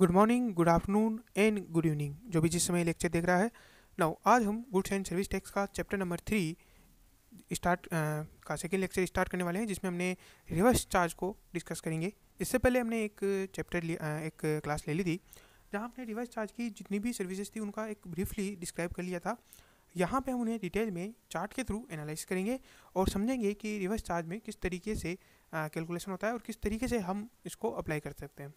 good morning good afternoon and good evening जो भी जिस समय लेक्चर देख रहा है नाउ आज हम गुड्स एंड सर्विस टैक्स का चैप्टर नंबर थ्री स्टार्ट का सेकेंड लेक्चर स्टार्ट करने वाले हैं जिसमें हमने रिवर्स चार्ज को डिस्कस करेंगे इससे पहले हमने एक चैप्टर एक क्लास ले ली थी जहाँ हमने रिवर्स चार्ज की जितनी भी सर्विसेज थी उनका एक ब्रीफली डिस्क्राइब कर लिया था यहाँ पे हम उन्हें डिटेल में चार्ट के थ्रू एनालाइज करेंगे और समझेंगे कि रिवर्स चार्ज में किस तरीके से कैलकुलेशन होता है और किस तरीके से हम इसको अप्लाई कर सकते हैं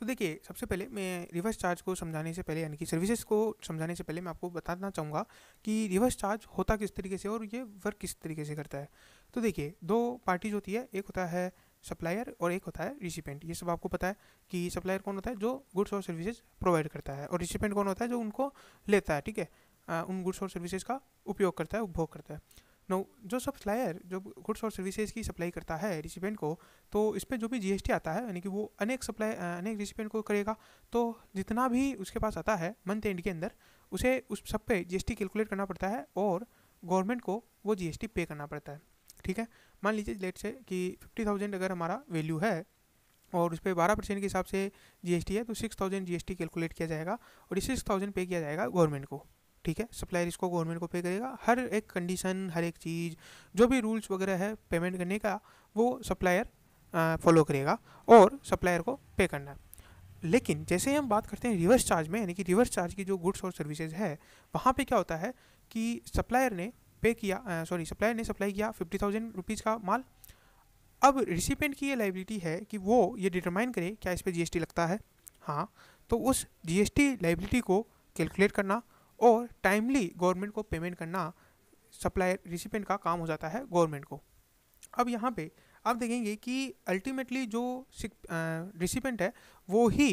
तो देखिए सबसे पहले मैं रिवर्स चार्ज को समझाने से पहले यानी कि सर्विसेज को समझाने से पहले मैं आपको बताना चाहूँगा कि रिवर्स चार्ज होता किस तरीके से और ये वर्क किस तरीके से करता है तो देखिए दो पार्टीज होती है एक होता है सप्लायर और एक होता है रिसिपेंट ये सब आपको पता है कि सप्लायर कौन होता है जो गुड्स और सर्विसेज प्रोवाइड करता है और रिसिपेंट कौन होता है जो उनको लेता है ठीक है उन गुड्स और सर्विसेज का उपयोग करता है उपभोग करता है नो जो सब सप्लायर जो गुड्स और सर्विसेज की सप्लाई करता है रिसिपेंट को तो इस पर जो भी जीएसटी आता है यानी कि वो अनेक सप्लाई अनेक रिसिपेंट को करेगा तो जितना भी उसके पास आता है मंथ एंड के अंदर उसे उस सब पे जीएसटी कैलकुलेट करना पड़ता है और गवर्नमेंट को वो जीएसटी पे करना पड़ता है ठीक है मान लीजिए लेट से कि फिफ्टी थाउजेंड अगर हमारा वैल्यू है और उस पर बारह परसेंट के हिसाब से जीएसटी है तो सिक्स थाउजेंड जी कैलकुलेट किया जाएगा और इस सिक्स थाउजेंड पे किया जाएगा गवर्नमेंट को ठीक है सप्लायर इसको गवर्नमेंट को पे करेगा हर एक कंडीशन हर एक चीज़ जो भी रूल्स वगैरह है पेमेंट करने का वो सप्लायर फॉलो करेगा और सप्लायर को पे करना लेकिन जैसे ही हम बात करते हैं रिवर्स चार्ज में यानी कि रिवर्स चार्ज की जो गुड्स और सर्विसेज है वहाँ पे क्या होता है कि सप्लायर ने पे किया सॉरी सप्लायर ने सप्लाई किया फिफ्टी थाउजेंड रुपीज़ का माल अब रिसिपेंट की ये लाइबिलिटी है कि वो ये डिटरमाइन करे क्या इस पर जी लगता है हाँ तो उस जीएसटी लाइबिलिटी को कैलकुलेट करना और टाइमली गवर्नमेंट को पेमेंट करना सप्लायर रिसिपेंट का काम हो जाता है गवर्नमेंट को अब यहाँ पे आप देखेंगे कि अल्टीमेटली जो रिसिपेंट है वो ही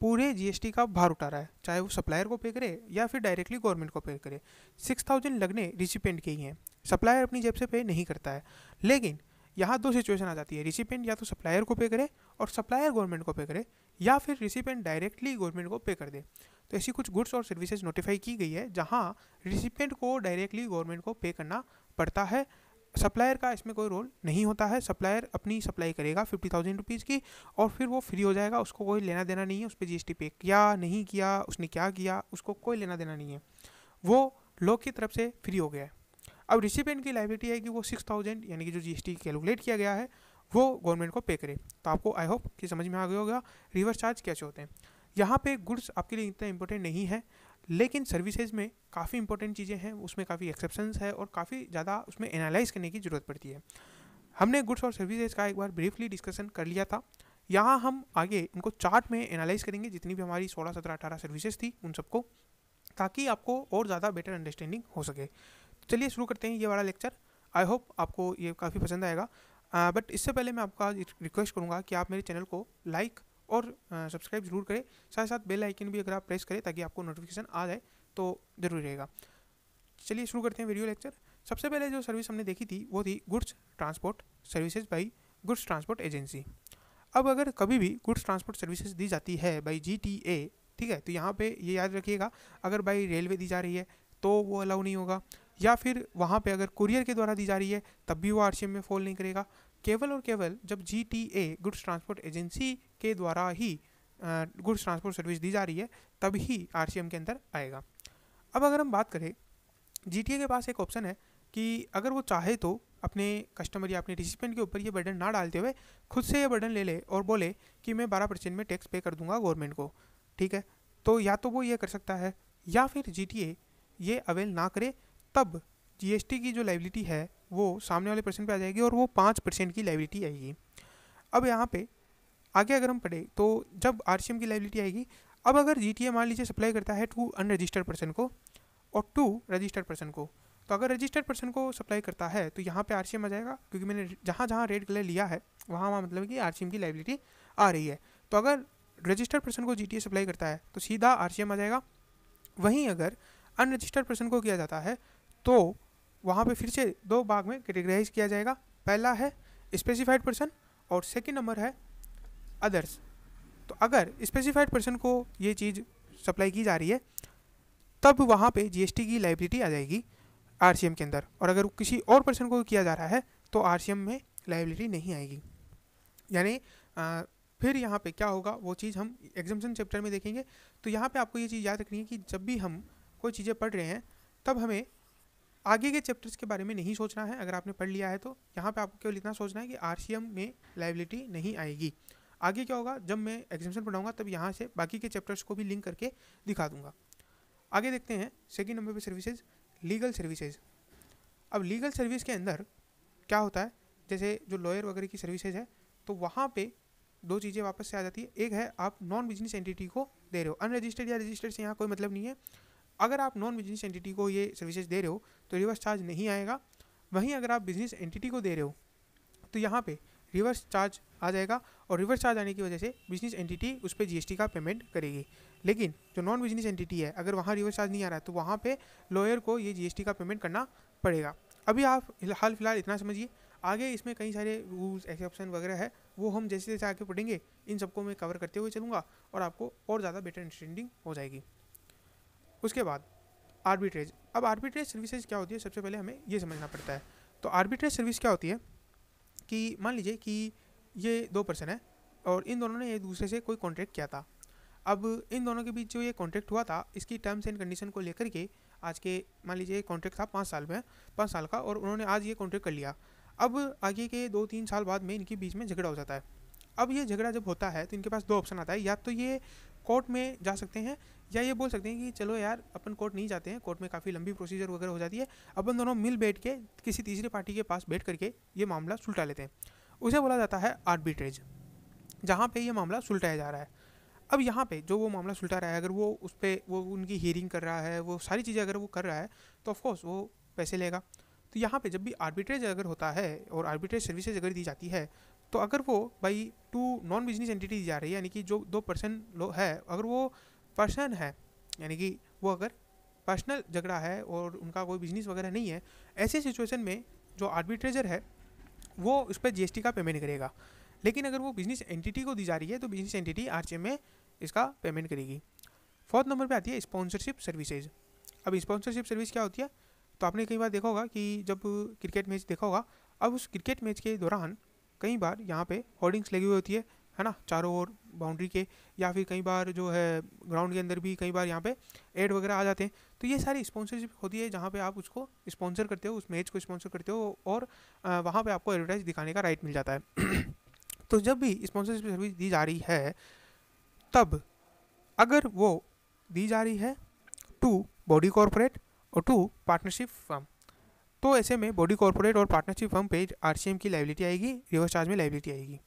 पूरे जीएसटी का भार उठा रहा है चाहे वो सप्लायर को पे करे या फिर डायरेक्टली गवर्नमेंट को पे करे सिक्स थाउजेंड लगने रिसिपेंट के ही हैं सप्लायर अपनी जेब से पे नहीं करता है लेकिन यहाँ दो सिचुएशन आ जाती है रिसिपेंट या तो सप्लायर को पे करे और सप्लायर गवर्नमेंट को पे करे या फिर रिसिपेंट डायरेक्टली गवर्नमेंट को पे कर दे तो ऐसी कुछ गुड्स और सर्विसेज नोटिफाई की गई है जहाँ रिसिपेंट को डायरेक्टली गवर्नमेंट को पे करना पड़ता है सप्लायर का इसमें कोई रोल नहीं होता है सप्लायर अपनी सप्लाई करेगा फिफ्टी थाउजेंड रुपीज़ की और फिर वो फ्री हो जाएगा उसको कोई लेना देना नहीं है उस पर जी पे किया नहीं किया उसने क्या किया उसको कोई लेना देना नहीं है वो लोग की तरफ से फ्री हो गया है अब रिसिपेंट की लाइबिलिटी है कि वो सिक्स थाउजेंड यानी कि जो टी कैलकुलेट किया गया है वो गवर्नमेंट को पे करे तो आपको आई होप कि समझ में आ गया होगा रिवर्स चार्ज कैसे होते हैं यहाँ पे गुड्स आपके लिए इतना इंपॉर्टेंट नहीं है लेकिन सर्विसेज में काफ़ी इंपॉर्टेंट चीज़ें हैं उसमें काफ़ी एक्सेप्शंस है और काफ़ी ज़्यादा उसमें एनालाइज करने की ज़रूरत पड़ती है हमने गुड्स और सर्विसेज का एक बार ब्रीफली डिस्कशन कर लिया था यहाँ हम आगे उनको चार्ट में एनालाइज करेंगे जितनी भी हमारी सोलह सत्रह अठारह सर्विसेज थी उन सबको ताकि आपको और ज़्यादा बेटर अंडरस्टैंडिंग हो सके चलिए शुरू करते हैं ये वाला लेक्चर आई होप आपको ये काफ़ी पसंद आएगा बट इससे पहले मैं आपका रिक्वेस्ट करूँगा कि आप मेरे चैनल को लाइक और सब्सक्राइब जरूर करें साथ साथ बेल आइकन भी अगर आप प्रेस करें ताकि आपको नोटिफिकेशन आ जाए तो ज़रूर रहेगा चलिए शुरू करते हैं वीडियो लेक्चर सबसे पहले जो सर्विस हमने देखी थी वो थी goods transport services by goods transport agency अब अगर कभी भी गुड्स ट्रांसपोर्ट सर्विसेज दी जाती है बाई जी टी ए ठीक है तो यहाँ पे ये याद रखिएगा अगर बाई रेलवे दी जा रही है तो वो अलाउ नहीं होगा या फिर वहाँ पे अगर कुरियर के द्वारा दी जा रही है तब भी वो आर में फॉल नहीं करेगा केवल और केवल जब G T A goods transport agency के द्वारा ही गुड्स ट्रांसपोर्ट सर्विस दी जा रही है तभी आर के अंदर आएगा अब अगर हम बात करें जी के पास एक ऑप्शन है कि अगर वो चाहे तो अपने कस्टमर या अपने रिसिपेंट के ऊपर ये बर्डन ना डालते हुए खुद से ये बर्डन ले ले और बोले कि मैं बारह परसेंट में टैक्स पे कर दूंगा गवर्नमेंट को ठीक है तो या तो वो ये कर सकता है या फिर जी ये अवेल ना करे तब जी की जो लाइबिलिटी है वो सामने वाले परसेंट पे आ जाएगी और वो पाँच परसेंट की लाइबिलिटी आएगी अब यहाँ पे आगे अगर हम पढ़े तो जब आर की लाइबिलिटी आएगी अब अगर जी टी मान लीजिए सप्लाई करता है टू अनरजिस्टर्ड पर्सन को और टू रजिस्टर्ड पर्सन को तो अगर रजिस्टर्ड पर्सन को सप्लाई करता है तो यहाँ पे आर आ जाएगा क्योंकि मैंने जहाँ जहाँ रेड कलर लिया है वहाँ वहाँ मतलब कि आर की लाइबिलिटी आ रही है तो अगर रजिस्टर्ड पर्सन को जी सप्लाई करता है तो सीधा आर आ जाएगा वहीं अगर अनरजिस्टर्ड पर्सन को किया जाता है तो वहाँ पे फिर से दो भाग में कैटेगराइज किया जाएगा पहला है स्पेसिफाइड पर्सन और सेकेंड नंबर है अदर्स तो अगर स्पेसिफाइड पर्सन को ये चीज़ सप्लाई की जा रही है तब वहाँ पे जीएसटी की लाइबिलिटी आ जाएगी आर के अंदर और अगर किसी और पर्सन को किया जा रहा है तो आर में लाइबिलिटी नहीं आएगी यानी फिर यहाँ पे क्या होगा वो चीज़ हम एग्जामेशन चैप्टर में देखेंगे तो यहाँ पे आपको ये चीज़ याद रखनी है कि जब भी हम कोई चीज़ें पढ़ रहे हैं तब हमें आगे के चैप्टर्स के बारे में नहीं सोचना है अगर आपने पढ़ लिया है तो यहाँ पे आपको केवल इतना सोचना है कि आर में लाइबिलिटी नहीं आएगी आगे क्या होगा जब मैं एग्जामेशन पढ़ाऊँगा तब यहाँ से बाकी के चैप्टर्स को भी लिंक करके दिखा दूंगा आगे देखते हैं सेकेंड नंबर पर सर्विसेज लीगल सर्विसेज अब लीगल सर्विस के अंदर क्या होता है जैसे जो लॉयर वगैरह की सर्विसेज है तो वहाँ पे दो चीज़ें वापस से आ जाती है एक है आप नॉन बिजनेस एंटिटी को दे रहे हो अनरजिस्टर्ड या रजिस्टर्ड से यहाँ कोई मतलब नहीं है अगर आप नॉन बिजनेस एंटिटी को ये सर्विसेज दे रहे हो तो रिवर्स चार्ज नहीं आएगा वहीं अगर आप बिजनेस एंटिटी को दे रहे हो तो यहाँ पे रिवर्स चार्ज आ जाएगा और रिवर्स चार्ज आने की वजह से बिजनेस एंटिटी उस पर जी का पेमेंट करेगी लेकिन जो नॉन बिजनेस एंटिटी है अगर वहाँ रिवर्स चार्ज नहीं आ रहा है तो वहाँ पे लॉयर को ये जी का पेमेंट करना पड़ेगा अभी आप हाल फिलहाल इतना समझिए आगे इसमें कई सारे रूल्स एक्सेप्शन वगैरह है वो हम जैसे जैसे आगे पढ़ेंगे इन सबको मैं कवर करते हुए चलूँगा और आपको और ज़्यादा बेटर अंडरस्टैंडिंग हो जाएगी उसके बाद आर्बिट्रेज अब आर्बिट्रेज सर्विसेज क्या होती है सबसे पहले हमें ये समझना पड़ता है तो आर्बिट्रेज सर्विस क्या होती है कि मान लीजिए कि ये दो पर्सन है और इन दोनों ने एक दूसरे से कोई कॉन्ट्रैक्ट किया था अब इन दोनों के बीच जो ये कॉन्ट्रैक्ट हुआ था इसकी टर्म्स एंड कंडीशन को लेकर के आज के मान लीजिए कॉन्ट्रैक्ट था पाँच साल में पाँच साल का और उन्होंने आज ये कॉन्ट्रैक्ट कर लिया अब आगे के दो तीन साल बाद में इनके बीच में झगड़ा हो जाता है अब ये झगड़ा जब होता है तो इनके पास दो ऑप्शन आता है या तो ये कोर्ट में जा सकते हैं या ये बोल सकते हैं कि चलो यार अपन कोर्ट नहीं जाते हैं कोर्ट में काफ़ी लंबी प्रोसीजर वगैरह हो जाती है अपन दोनों मिल बैठ के किसी तीसरी पार्टी के पास बैठ करके ये मामला सुलटा लेते हैं उसे बोला जाता है आर्बिट्रेज जहाँ पे ये मामला सुलटाया जा रहा है अब यहाँ पे जो वो मामला सुलटा रहा है अगर वो उस पर वो उनकी हियरिंग कर रहा है वो सारी चीज़ें अगर वो कर रहा है तो ऑफकोर्स वो पैसे लेगा तो यहाँ पे जब भी आर्बिट्रेज अगर होता है और आर्बिट्रेज सर्विसेज अगर दी जाती है तो अगर वो भाई टू नॉन बिजनेस एंटिटीज जा रही है यानी कि जो दो पर्सन लोग है अगर वो पर्सन है यानी कि वो अगर पर्सनल झगड़ा है और उनका कोई बिजनेस वगैरह नहीं है ऐसे सिचुएशन में जो आर्बिट्रेजर है वो उस पर जी का पेमेंट करेगा लेकिन अगर वो बिजनेस एंटिटी को दी जा रही है तो बिजनेस एंटिटी आर में इसका पेमेंट करेगी फोर्थ नंबर पे आती है स्पॉन्सरशिप सर्विसेज अब स्पॉन्सरशिप सर्विस क्या होती है तो आपने कई बार देखा होगा कि जब क्रिकेट मैच देखा होगा अब उस क्रिकेट मैच के दौरान कई बार यहाँ पे होर्डिंग्स लगी हुई होती है है ना चारों ओर बाउंड्री के या फिर कई बार जो है ग्राउंड के अंदर भी कई बार यहाँ पे एड वगैरह आ जाते हैं तो ये सारी स्पॉन्सरशिप होती है जहाँ पे आप उसको स्पॉन्सर करते हो उस मैच को स्पॉन्सर करते हो और वहाँ पे आपको एडवर्टाइज दिखाने का राइट मिल जाता है तो जब भी स्पॉन्सरशिप सर्विस दी जा रही है तब अगर वो दी जा रही है टू बॉडी कॉरपोरेट और टू पार्टनरशिप फर्म तो ऐसे में बॉडी कॉर्पोरेट और पार्टनरशिप फर्म पे आर की लाइबिलिटी आएगी रिवर्स चार्ज में लाइबिलिटी आएगी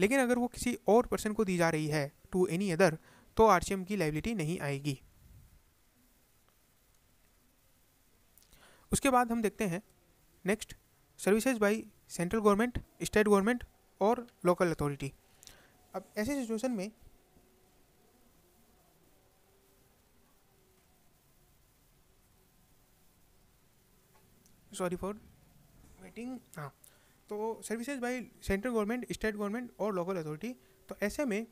लेकिन अगर वो किसी और पर्सन को दी जा रही है टू एनी अदर तो आर की लाइबिलिटी नहीं आएगी उसके बाद हम देखते हैं next services by central government state government और लोकल अथॉरिटी अब ऐसे सिचुएशन में सॉरी फॉर वेटिंग हाँ तो services by central government state government और लोकल अथॉरिटी तो ऐसे में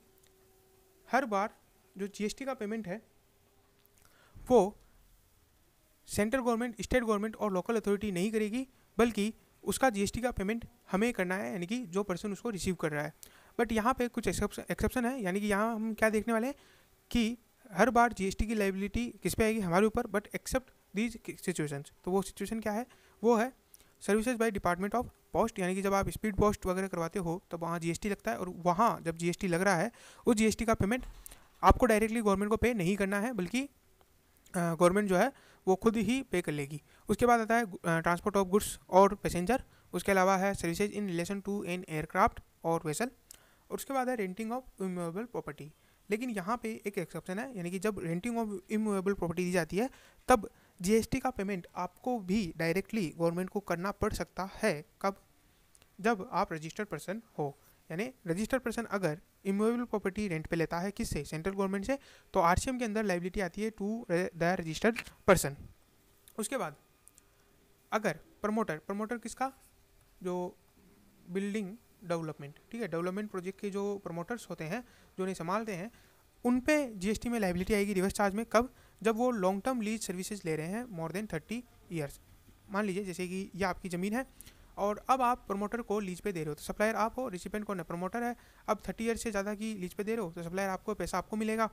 हर बार जो जीएसटी का पेमेंट है वो सेंट्रल गवर्नमेंट स्टेट गवर्नमेंट और लोकल अथॉरिटी नहीं करेगी बल्कि उसका जीएसटी का पेमेंट हमें करना है यानी कि जो पर्सन उसको रिसीव कर रहा है बट यहाँ पे कुछ एक्सेप्शन है यानी कि यहाँ हम क्या देखने वाले हैं कि हर बार जीएसटी की लाइबिलिटी किस पे आएगी हमारे ऊपर बट एक्सेप्ट दीज सिचुएशंस तो वो सिचुएशन क्या है वो है services by department of post यानी कि जब आप स्पीड पोस्ट वगैरह करवाते हो तब वहाँ जीएसटी लगता है और वहाँ जब जीएसटी लग रहा है उस जीएसटी का पेमेंट आपको डायरेक्टली गवर्नमेंट को पे नहीं करना है बल्कि गवर्नमेंट जो है वो खुद ही पे कर लेगी उसके बाद आता है ट्रांसपोर्ट ऑफ गुड्स और पैसेंजर उसके अलावा है services in relation to an aircraft और वेसल और उसके बाद है रेंटिंग ऑफ इमूवेबल प्रॉपर्टी लेकिन यहाँ पे एक एक्सेप्शन है यानी कि जब रेंटिंग ऑफ इमूवेबल प्रॉपर्टी दी जाती है तब जीएसटी का पेमेंट आपको भी डायरेक्टली गवर्नमेंट को करना पड़ सकता है कब जब आप रजिस्टर्ड पर्सन हो यानी रजिस्टर्ड पर्सन अगर इमूवेबल प्रॉपर्टी रेंट पे लेता है किससे सेंट्रल गवर्नमेंट से तो आर के अंदर लाइबिलिटी आती है टू द रजिस्टर्ड पर्सन उसके बाद अगर प्रमोटर प्रमोटर किसका जो बिल्डिंग डेवलपमेंट ठीक है डेवलपमेंट प्रोजेक्ट के जो प्रमोटर्स होते हैं जो उन्हें संभालते हैं उन पे जीएसटी में लाइबिलिटी आएगी रिवर्स चार्ज में कब जब वो लॉन्ग टर्म लीज सर्विसेज ले रहे हैं मोर देन थर्टी ईयर्स मान लीजिए जैसे कि यह आपकी ज़मीन है और अब आप प्रमोटर को लीज पे दे रहे हो तो सप्लायर आप हो रिसिपेंट कौन है प्रमोटर है अब थर्टी ईयर से ज़्यादा की लीज पे दे रहे हो तो सप्लायर आपको पैसा आपको मिलेगा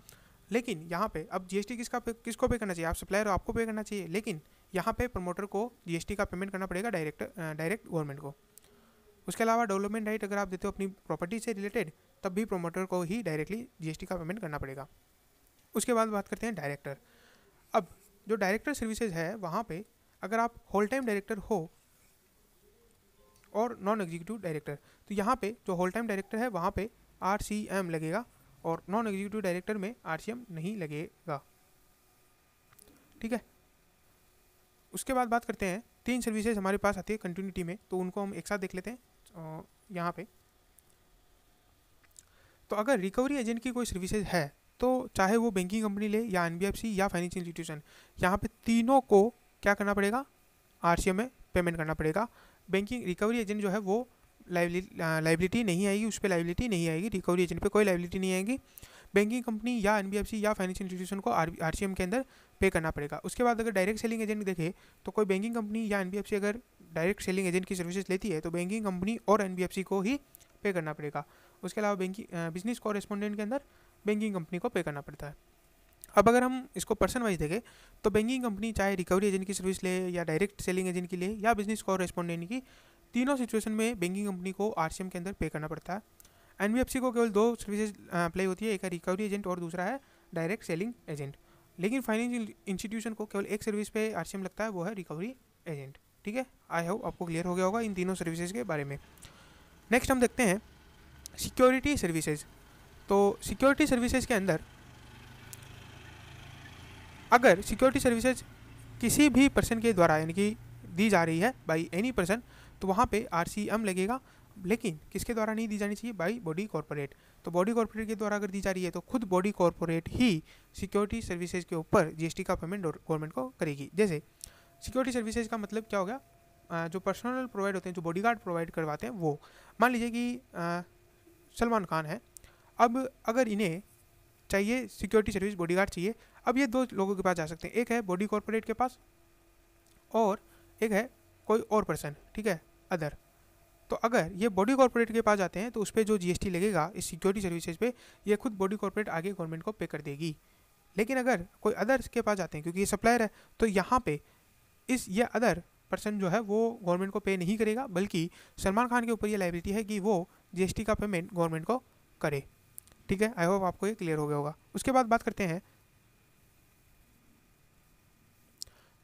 लेकिन यहाँ पे अब जी किसका पे, किसको पे करना चाहिए आप सप्लायर आपको पे करना चाहिए लेकिन यहाँ पे प्रमोटर को जी का पेमेंट करना पड़ेगा डायरेक्ट डायरेक्ट गवर्नमेंट को उसके अलावा डेवलपमेंट राइट अगर आप देते हो अपनी प्रॉपर्टी से रिलेटेड तब भी प्रोमोटर को ही डायरेक्टली जी का पेमेंट करना पड़ेगा उसके बाद बात करते हैं डायरेक्टर अब जो डायरेक्टर सर्विसेज है वहाँ पे अगर आप होल टाइम डायरेक्टर हो और नॉन एग्जीक्यूटिव डायरेक्टर तो यहाँ पे जो होल टाइम डायरेक्टर है वहाँ पे आर लगेगा और नॉन एग्जीक्यूटिव डायरेक्टर में आर नहीं लगेगा ठीक है उसके बाद बात करते हैं तीन सर्विसेज हमारे पास आती है कंटिन्यूटी में तो उनको हम एक साथ देख लेते हैं यहाँ पे तो अगर रिकवरी एजेंट की कोई सर्विसेज है तो चाहे वो बैंकिंग कंपनी ले या एन या फाइनेंशियल इंस्टीट्यूशन यहाँ पे तीनों को क्या करना पड़ेगा आर में पेमेंट करना पड़ेगा बैंकिंग रिकवरी एजेंट जो है वो लाइबिलिटी नहीं आएगी उस पर लाइबिलिटी नहीं आएगी रिकवरी एजेंट पे कोई लाइबिलिटी नहीं आएगी बैंकिंग कंपनी या एन या फाइनेंशियल इंस्टीट्यूशन को आर के अंदर पे करना पड़ेगा उसके बाद अगर डायरेक्ट सेलिंग एजेंट देखें तो कोई बैंकिंग कंपनी या एन अगर डायरेक्ट सेलिंग एजेंट की सर्विसेज लेती है तो बैंकिंग कंपनी और एन को ही पे करना पड़ेगा उसके अलावा बैंकिंग बिजनेस कॉरेस्पॉन्डेंट के अंदर बैंकिंग कंपनी को पे करना पड़ता है अब अगर हम इसको पर्सन वाइज देखें तो बैंकिंग कंपनी चाहे रिकवरी एजेंट की सर्विस ले या डायरेक्ट सेलिंग एजेंट की ले या बिजनेस कॉरेस्पॉन्डेंट की तीनों सिचुएशन में बैंकिंग कंपनी को आर के अंदर पे करना पड़ता है एन को केवल दो सर्विसेज अप्लाई होती है एक है रिकवरी एजेंट और दूसरा है डायरेक्ट सेलिंग एजेंट लेकिन फाइनेंशियल इंस्टीट्यूशन को केवल एक सर्विस पे आर लगता है वो है रिकवरी एजेंट ठीक है आई होप आपको क्लियर हो गया होगा इन तीनों सर्विसेज के बारे में नेक्स्ट हम देखते हैं सिक्योरिटी सर्विसेज तो सिक्योरिटी सर्विसेज के अंदर अगर सिक्योरिटी सर्विसेज किसी भी पर्सन के द्वारा यानी कि दी जा रही है बाई एनी पर्सन तो वहाँ पे आर लगेगा लेकिन किसके द्वारा नहीं दी जानी चाहिए बाई बॉडी कॉरपोरेट तो बॉडी कॉरपोरेट के द्वारा अगर दी जा रही है तो खुद बॉडी कॉरपोरेट ही सिक्योरिटी सर्विसेज के ऊपर जी का पेमेंट गवर्नमेंट को करेगी जैसे सिक्योरिटी सर्विसेज का मतलब क्या हो गया जो पर्सनल प्रोवाइड होते हैं जो बॉडीगार्ड प्रोवाइड करवाते हैं वो मान लीजिए कि सलमान खान है अब अगर इन्हें चाहिए सिक्योरिटी सर्विस बॉडी चाहिए अब ये दो लोगों के पास जा सकते हैं एक है बॉडी कॉरपोरेट के पास और एक है कोई और पर्सन ठीक है अदर तो अगर ये बॉडी कॉरपोरेट के पास जाते हैं तो उस पर जो जीएसटी लगेगा इस सिक्योरिटी सर्विसेज पे ये खुद बॉडी कॉरपोरेट आगे गवर्नमेंट को पे कर देगी लेकिन अगर कोई अदर के पास जाते हैं क्योंकि ये सप्लायर है तो यहाँ पे इस ये अदर पर्सन जो है वो गवर्नमेंट को पे नहीं करेगा बल्कि सलमान खान के ऊपर ये लाइबिलिटी है कि वो जी का पेमेंट गवर्नमेंट को करे ठीक है आई होप आपको ये क्लियर हो गया होगा उसके बाद बात करते हैं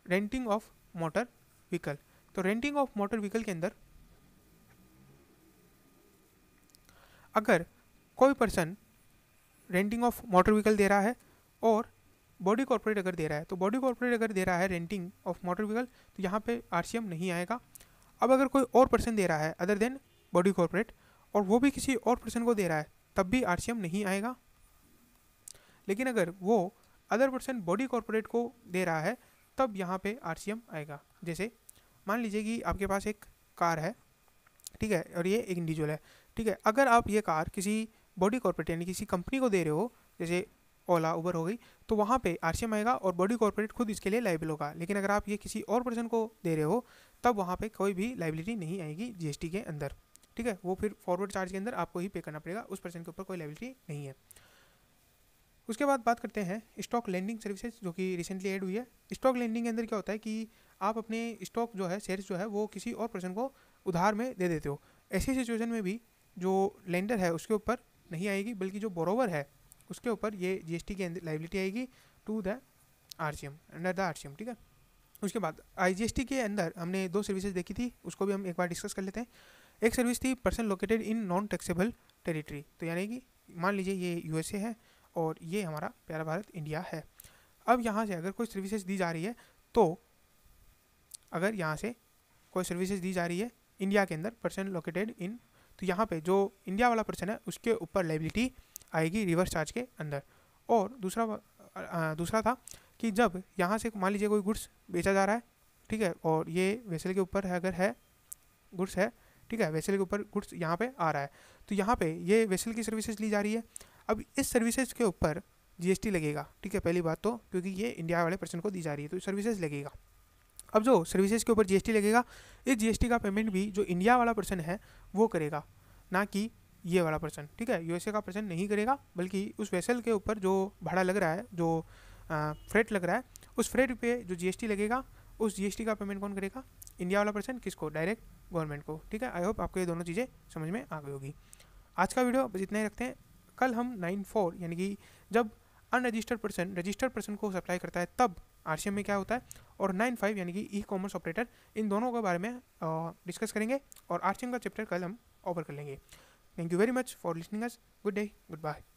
रेंटिंग ऑफ मोटर व्हीकल तो रेंटिंग ऑफ मोटर व्हीकल के अंदर अगर कोई person renting of motor vehicle दे रहा है और बॉडी कॉर्पोरेट अगर दे रहा है तो बॉडी कॉर्पोरेट अगर दे रहा है रेंटिंग ऑफ मोटर व्हीकल तो यहाँ पे आर नहीं आएगा अब अगर कोई और पर्सन दे रहा है अदर देन बॉडी कॉर्पोरेट और वो भी किसी और पर्सन को दे रहा है तब भी आर नहीं आएगा लेकिन अगर वो अदर पर्सन बॉडी कॉरपोरेट को दे रहा है तब यहाँ पे आर आएगा जैसे मान लीजिए कि आपके पास एक कार है ठीक है और ये एक इंडिविजुअल है ठीक है अगर आप ये कार किसी बॉडी कॉरपोरेट यानी किसी कंपनी को दे रहे हो जैसे ओला उबर हो गई तो वहाँ पे आर आएगा और बॉडी कॉरपोरेट खुद इसके लिए लाइबल होगा लेकिन अगर आप ये किसी और पर्सन को दे रहे हो तब वहाँ पे कोई भी लाइबिलिटी नहीं आएगी जीएसटी के अंदर ठीक है वो फिर फॉरवर्ड चार्ज के अंदर आपको ही पे करना पड़ेगा उस पर्सन के ऊपर कोई लेबिलिटी नहीं है उसके बाद बात करते हैं स्टॉक लैंडिंग सर्विसेज जो कि रिसेंटली ऐड हुई है स्टॉक लैंडिंग के अंदर क्या होता है कि आप अपने स्टॉक जो है शेयर्स जो है वो किसी और पर्सन को उधार में दे देते हो ऐसी सिचुएशन में भी जो लेंडर है उसके ऊपर नहीं आएगी बल्कि जो बोरोवर है उसके ऊपर ये जीएसटी की लाइबिलिटी आएगी to the M under the M ठीक है उसके बाद टी के अंदर हमने दो सर्विसेज देखी थी उसको भी हम एक बार डिस्कस कर लेते हैं एक सर्विस थी person located in non taxable territory तो यानी कि मान लीजिए ये यू है और ये हमारा प्यारा भारत इंडिया है अब यहाँ से अगर कोई सर्विसेज दी जा रही है तो अगर यहाँ से कोई सर्विसेज दी जा रही है इंडिया के अंदर पर्सन लोकेटेड इन तो यहाँ पे जो इंडिया वाला पर्सन है उसके ऊपर लाइबिलिटी आएगी रिवर्स चार्ज के अंदर और दूसरा आ, दूसरा था कि जब यहाँ से मान लीजिए कोई गुड्स बेचा जा रहा है ठीक है और ये वेसल के ऊपर है अगर है गुड्स है ठीक है वेसल के ऊपर गुड्स यहाँ पे आ रहा है तो यहाँ पे ये वेसल की सर्विसेज ली जा रही है अब इस सर्विसेज के ऊपर जीएसटी लगेगा ठीक है पहली बात तो क्योंकि ये इंडिया वाले पर्सन को दी जा रही है तो सर्विसेज लगेगा अब जो सर्विसेज के ऊपर जीएसटी लगेगा इस जीएसटी का पेमेंट भी जो इंडिया वाला पर्सन है वो करेगा ना कि ये वाला पर्सन ठीक है यूएसए का पर्सन नहीं करेगा बल्कि उस वेसल के ऊपर जो भाड़ा लग रहा है जो फ्रेट लग रहा है उस फ्रेट पे जो जीएसटी लगेगा उस जी का पेमेंट कौन करेगा इंडिया वाला पर्सन किसको डायरेक्ट गवर्नमेंट को ठीक है आई होप आपको ये दोनों चीज़ें समझ में आ गई होगी आज का वीडियो बस इतना ही रखते हैं कल हम नाइन फोर यानी कि जब अनरजिस्टर्ड पर्सन रजिस्टर्ड पर्सन को सप्लाई करता है तब आर में क्या होता है और नाइन फाइव यानी कि ई कॉमर्स ऑपरेटर इन दोनों के बारे में डिस्कस करेंगे और आर का चैप्टर कल हम ओवर कर लेंगे thank you very much for listening us good day good bye